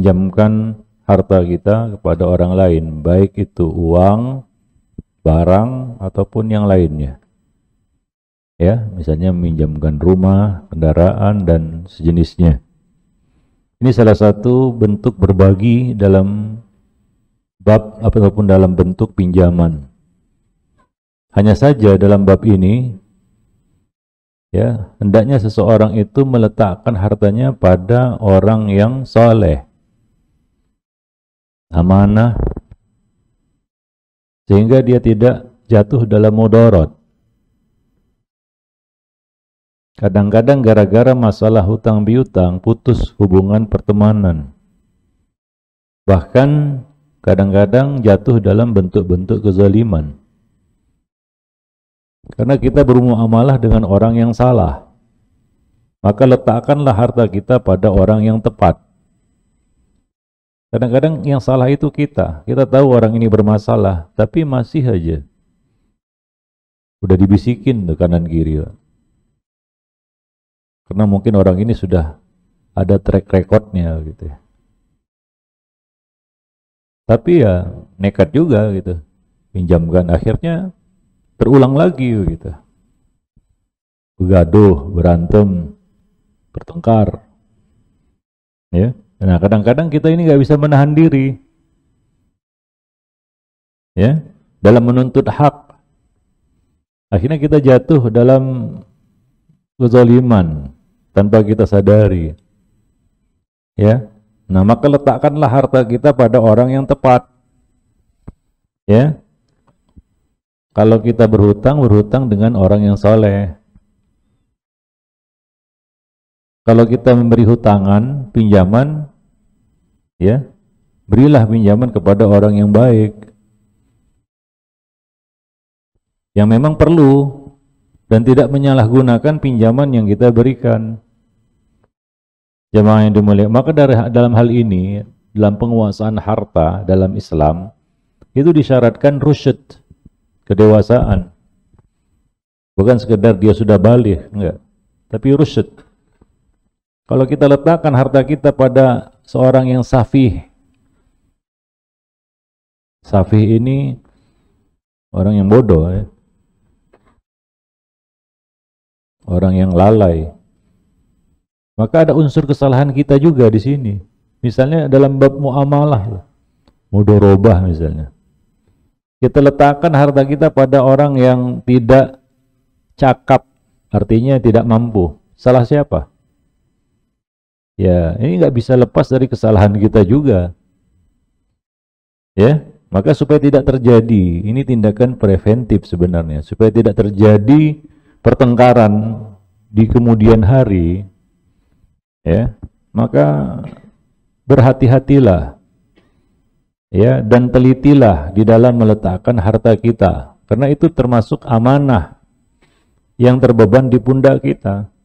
meminjamkan harta kita kepada orang lain, baik itu uang, barang, ataupun yang lainnya. Ya, misalnya meminjamkan rumah, kendaraan, dan sejenisnya. Ini salah satu bentuk berbagi dalam bab ataupun dalam bentuk pinjaman. Hanya saja dalam bab ini ya hendaknya seseorang itu meletakkan hartanya pada orang yang soleh amanah, sehingga dia tidak jatuh dalam mudarat Kadang-kadang gara-gara masalah hutang biutang putus hubungan pertemanan. Bahkan kadang-kadang jatuh dalam bentuk-bentuk kezaliman. Karena kita bermuamalah dengan orang yang salah. Maka letakkanlah harta kita pada orang yang tepat. Kadang-kadang yang salah itu kita. Kita tahu orang ini bermasalah, tapi masih aja. Udah dibisikin ke kanan kiri. Karena mungkin orang ini sudah ada track recordnya gitu ya. Tapi ya nekat juga gitu. Pinjamkan akhirnya terulang lagi gitu. Gaduh berantem, bertengkar. Ya. Nah, kadang-kadang kita ini nggak bisa menahan diri. Ya, dalam menuntut hak. Akhirnya kita jatuh dalam kezaliman tanpa kita sadari. Ya. Nah, maka letakkanlah harta kita pada orang yang tepat. Ya. Kalau kita berhutang, berhutang dengan orang yang soleh. Kalau kita memberi hutangan, pinjaman, ya berilah pinjaman kepada orang yang baik yang memang perlu dan tidak menyalahgunakan pinjaman yang kita berikan jemaah yang dimuliakan maka dari, dalam hal ini dalam penguasaan harta dalam Islam itu disyaratkan rusyut kedewasaan bukan sekedar dia sudah balik enggak tapi rusyut kalau kita letakkan harta kita pada seorang yang safih. Safih ini orang yang bodoh ya. Orang yang lalai. Maka ada unsur kesalahan kita juga di sini. Misalnya dalam bab muamalah, ya. mudorobah misalnya. Kita letakkan harta kita pada orang yang tidak cakap, artinya tidak mampu. Salah siapa? Ya, ini nggak bisa lepas dari kesalahan kita juga. Ya, maka supaya tidak terjadi, ini tindakan preventif sebenarnya. Supaya tidak terjadi pertengkaran di kemudian hari, ya, maka berhati-hatilah ya dan telitilah di dalam meletakkan harta kita karena itu termasuk amanah yang terbeban di pundak kita